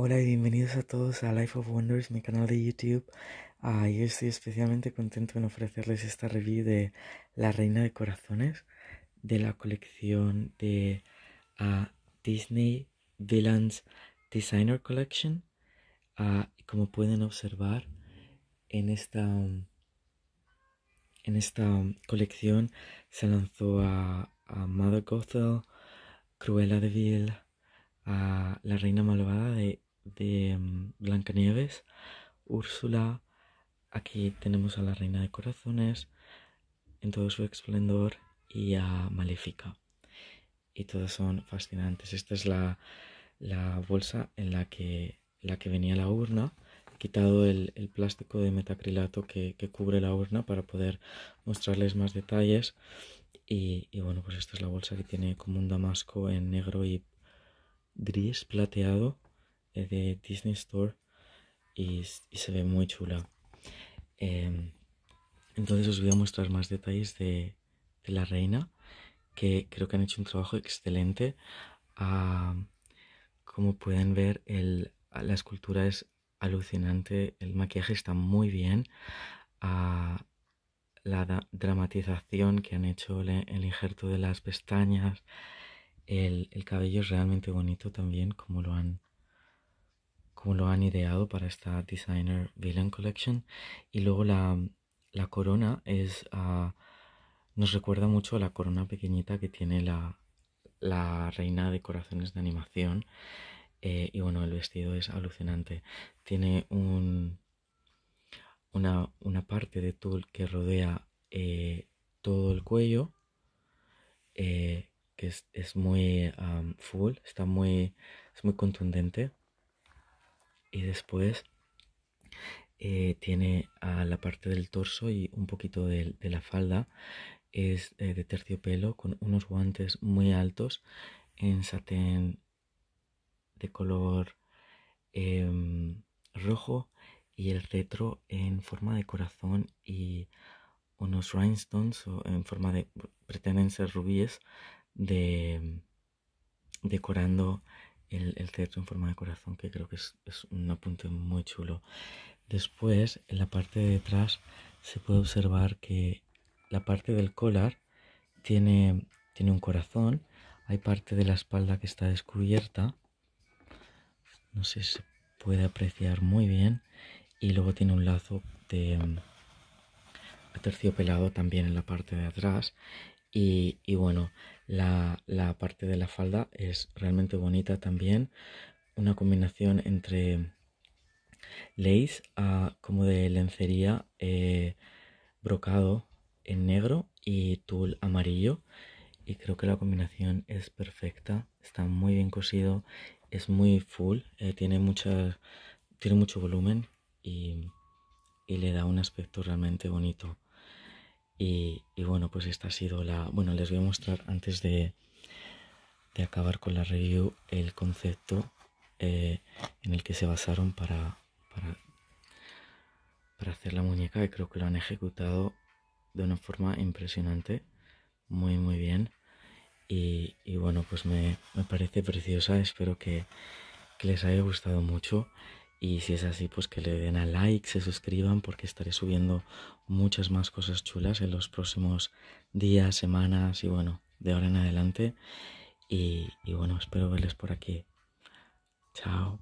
Hola y bienvenidos a todos a Life of Wonders, mi canal de YouTube. Ah, yo estoy especialmente contento en ofrecerles esta review de La Reina de Corazones de la colección de ah, Disney Villains Designer Collection. Ah, como pueden observar en esta, en esta colección se lanzó a, Mother Gothel, Cruella de Vil, a La Reina Malvada de de mm, Blancanieves, Úrsula, aquí tenemos a la Reina de Corazones en todo su esplendor y a Maléfica. Y todas son fascinantes. Esta es la, bolsa en la que, la que venía la urna. He quitado el, plástico de metacrilato que, cubre la urna para poder mostrarles más detalles. Y, y bueno, pues esta es la bolsa que tiene como un damasco en negro y gris plateado eh, de Disney Store y, se ve muy chula. Em, entonces os voy a mostrar más detalles de, la reina, que creo que han hecho un trabajo excelente. Ah, como pueden ver, la escultura es alucinante, el maquillaje está muy bien. Ah, la dramatización que han hecho, el, el injerto de las pestañas, el, cabello es realmente bonito también, como lo han como lo han ideado para esta Designer Villain Collection. Y luego la, corona es ah, nos recuerda mucho a la corona pequeñita que tiene la, reina de corazones de animación. Eh, y bueno, el vestido es alucinante. Tiene un, una, parte de tul que rodea eh, todo el cuello, eh, que es, muy ah, full, está muy, es muy contundente y después eh, tiene a la parte del torso y un poquito de, la falda es eh, de terciopelo con unos guantes muy altos en satén de color em, rojo y el retro en forma de corazón y unos rhinestones en forma de pretenden ser rubíes de decorando el, el en forma de corazón, que creo que es, un apunte muy chulo. Después, en la parte de detrás, se puede observar que la parte del collar tiene, tiene un corazón, hay parte de la espalda que está descubierta, no sé si se puede apreciar muy bien, y luego tiene un lazo de mm, terciopelado también en la parte de atrás y, bueno, la, parte de la falda es realmente bonita también. Una combinación entre lace como de lencería eh, brocado en negro y tul amarillo. Y creo que la combinación es perfecta. Está muy bien cosido. Es muy full. Eh, tiene, tiene mucho volumen y le da un aspecto realmente bonito. Y, bueno, pues esta ha sido la... Bueno, les voy a mostrar antes de, acabar con la review el concepto eh, en el que se basaron para, para, hacer la muñeca y creo que lo han ejecutado de una forma impresionante, muy muy bien. Y, bueno, pues me, parece preciosa, espero que les haya gustado mucho. Y si es así, pues que le den a like, se suscriban porque estaré subiendo muchas más cosas chulas en los próximos días, semanas y bueno, de ahora en adelante. Y, bueno, espero verles por aquí. Chao.